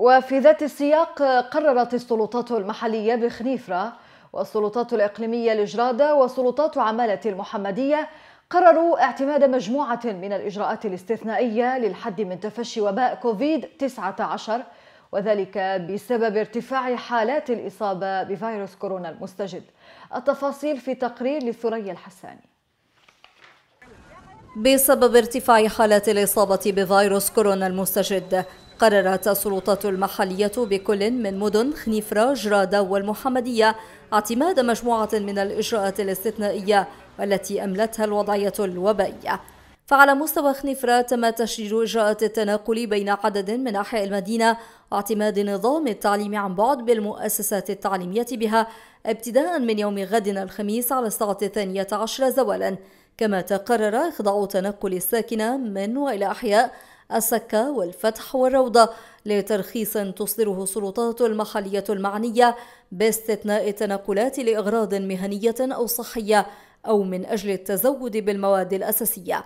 وفي ذات السياق قررت السلطات المحلية بخنيفرة والسلطات الإقليمية لجرادة وسلطات عمالة المحمدية قرروا اعتماد مجموعة من الإجراءات الاستثنائية للحد من تفشي وباء كوفيد 19 وذلك بسبب ارتفاع حالات الإصابة بفيروس كورونا المستجد التفاصيل في تقرير لثريا الحساني بسبب ارتفاع حالات الإصابة بفيروس كورونا المستجد قررت السلطات المحلية بكل من مدن خنيفرة جرادة والمحمدية اعتماد مجموعة من الإجراءات الاستثنائية التي أملتها الوضعية الوبائية فعلى مستوى خنيفرة تم تشجير إجراءات التنقل بين عدد من أحياء المدينة واعتماد نظام التعليم عن بعد بالمؤسسات التعليمية بها ابتداء من يوم غد الخميس على الساعة الثانية عشر زوالا كما تقرر إخضاع تنقل الساكنة من وإلى أحياء السكة والفتح والروضة لترخيص تصدره السلطات المحلية المعنية باستثناء التنقلات لأغراض مهنية أو صحية أو من أجل التزود بالمواد الأساسية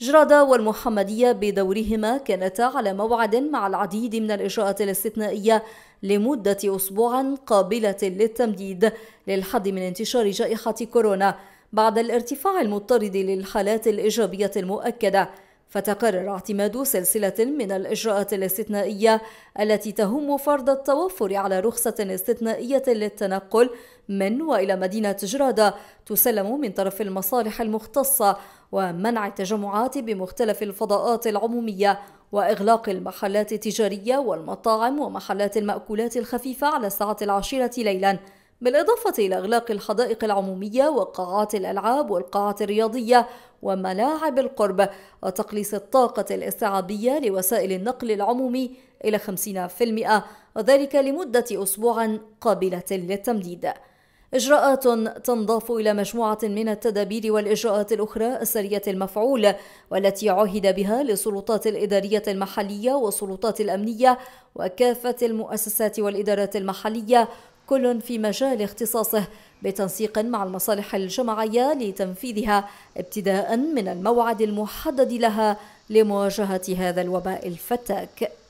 جرادة والمحمدية بدورهما كانتا على موعد مع العديد من الإجراءات الاستثنائية لمدة أسبوع قابلة للتمديد للحد من انتشار جائحة كورونا بعد الارتفاع المضطرد للحالات الإيجابية المؤكدة فتقرر اعتماد سلسلة من الإجراءات الاستثنائية التي تهم فرض التوفر على رخصة استثنائية للتنقل من وإلى مدينة جرادة تسلم من طرف المصالح المختصة ومنع التجمعات بمختلف الفضاءات العمومية وإغلاق المحلات التجارية والمطاعم ومحلات المأكولات الخفيفة على الساعة العاشرة ليلاً بالإضافة إلى إغلاق الحدائق العمومية وقاعات الألعاب والقاعات الرياضية وملاعب القرب وتقليص الطاقة الاستيعابية لوسائل النقل العمومي إلى 50% وذلك لمدة أسبوع قابلة للتمديد إجراءات تنضاف إلى مجموعة من التدابير والإجراءات الأخرى السرية المفعول والتي عهد بها للسلطات الإدارية المحلية والسلطات الأمنية وكافة المؤسسات والإدارات المحلية كل في مجال اختصاصه بتنسيق مع المصالح الجماعية لتنفيذها ابتداء من الموعد المحدد لها لمواجهة هذا الوباء الفتاك